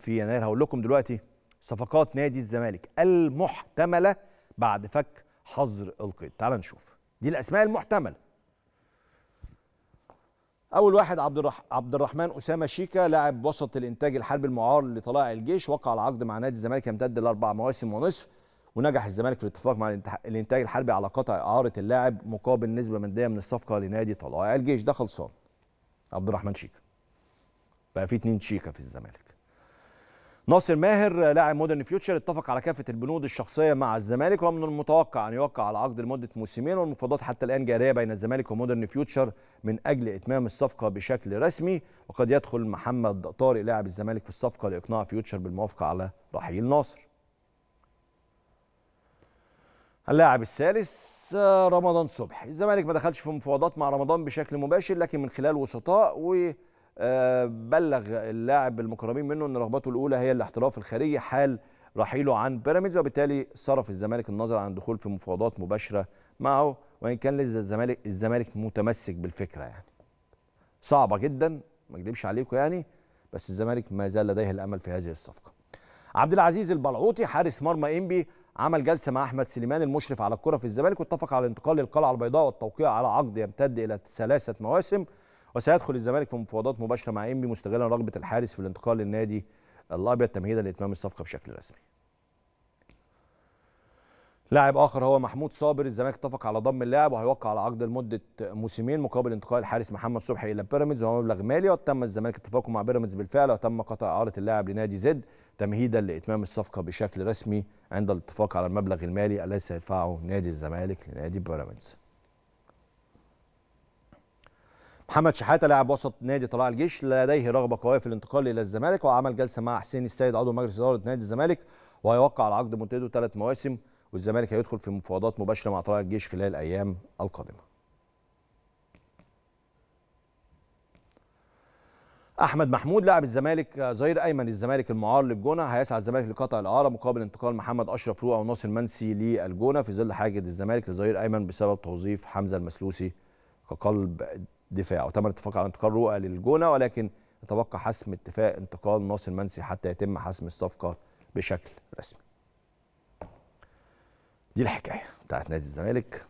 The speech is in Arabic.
في يناير هقول لكم دلوقتي صفقات نادي الزمالك المحتمله بعد فك حظر القيد تعال نشوف دي الاسماء المحتمله اول واحد عبد الرح... عبد الرحمن اسامه شيكا لاعب وسط الانتاج الحربي المعار لطلائع الجيش وقع العقد مع نادي الزمالك يمتد لاربع مواسم ونصف ونجح الزمالك في الاتفاق مع الانتاج الحربي على قطع اعاره اللاعب مقابل نسبه ماديه من الصفقه لنادي طلائع الجيش ده خلصان عبد الرحمن شيكا بقى في اتنين شيكا في الزمالك ناصر ماهر لاعب مودرن فيوتشر اتفق على كافه البنود الشخصيه مع الزمالك ومن المتوقع ان يوقع على عقد لمده موسمين والمفاوضات حتى الان جاريه بين الزمالك ومودرن فيوتشر من اجل اتمام الصفقه بشكل رسمي وقد يدخل محمد طارق لاعب الزمالك في الصفقه لاقناع فيوتشر بالموافقه على رحيل ناصر. اللاعب الثالث رمضان صبحي الزمالك ما دخلش في مفاوضات مع رمضان بشكل مباشر لكن من خلال وسطاء و بلغ اللاعب المقربين منه ان رغبته الاولى هي الاحتراف الخارجي حال رحيله عن بيراميدز وبالتالي صرف الزمالك النظر عن الدخول في مفاوضات مباشره معه وان كان لسه الزمالك الزمالك متمسك بالفكره يعني صعبه جدا ما اكذبش عليكم يعني بس الزمالك ما زال لديه الامل في هذه الصفقه عبد العزيز البلعوطي حارس مرمى انبي عمل جلسه مع احمد سليمان المشرف على الكره في الزمالك واتفق على الانتقال للقلعه البيضاء والتوقيع على عقد يمتد الى ثلاثه مواسم وسيدخل الزمالك في مفاوضات مباشره مع انبي مستغلا رغبه الحارس في الانتقال للنادي الابيض تمهيدا لاتمام الصفقه بشكل رسمي. لاعب اخر هو محمود صابر الزمالك اتفق على ضم اللاعب وهيوقع على عقد لمده موسمين مقابل انتقال الحارس محمد صبحي الى بيراميدز وهو مبلغ مالي وتم الزمالك اتفاقه مع بيراميدز بالفعل وتم قطع اعاره اللاعب لنادي زد تمهيدا لاتمام الصفقه بشكل رسمي عند الاتفاق على المبلغ المالي الذي سيدفعه نادي الزمالك لنادي بيراميدز. محمد شحاته لاعب وسط نادي طلائع الجيش لديه رغبه قويه في الانتقال الى الزمالك وعمل جلسه مع حسين السيد عضو مجلس اداره نادي الزمالك وهيوقع على عقد منتدى ثلاث مواسم والزمالك هيدخل في مفاوضات مباشره مع طلائع الجيش خلال الايام القادمه. احمد محمود لاعب الزمالك ظهير ايمن للزمالك المعار للجونه هيسعى الزمالك لقطع الاعاره مقابل انتقال محمد اشرف او وناصر منسي للجونه في ظل حاجه الزمالك لظهير ايمن بسبب توظيف حمزه المسلوسي كقلب دفاعه تم الاتفاق على انتقال رؤى للجونه ولكن يتبقى حسم اتفاق انتقال ناصر منسي حتى يتم حسم الصفقه بشكل رسمي دي الحكايه بتاعت نادي الزمالك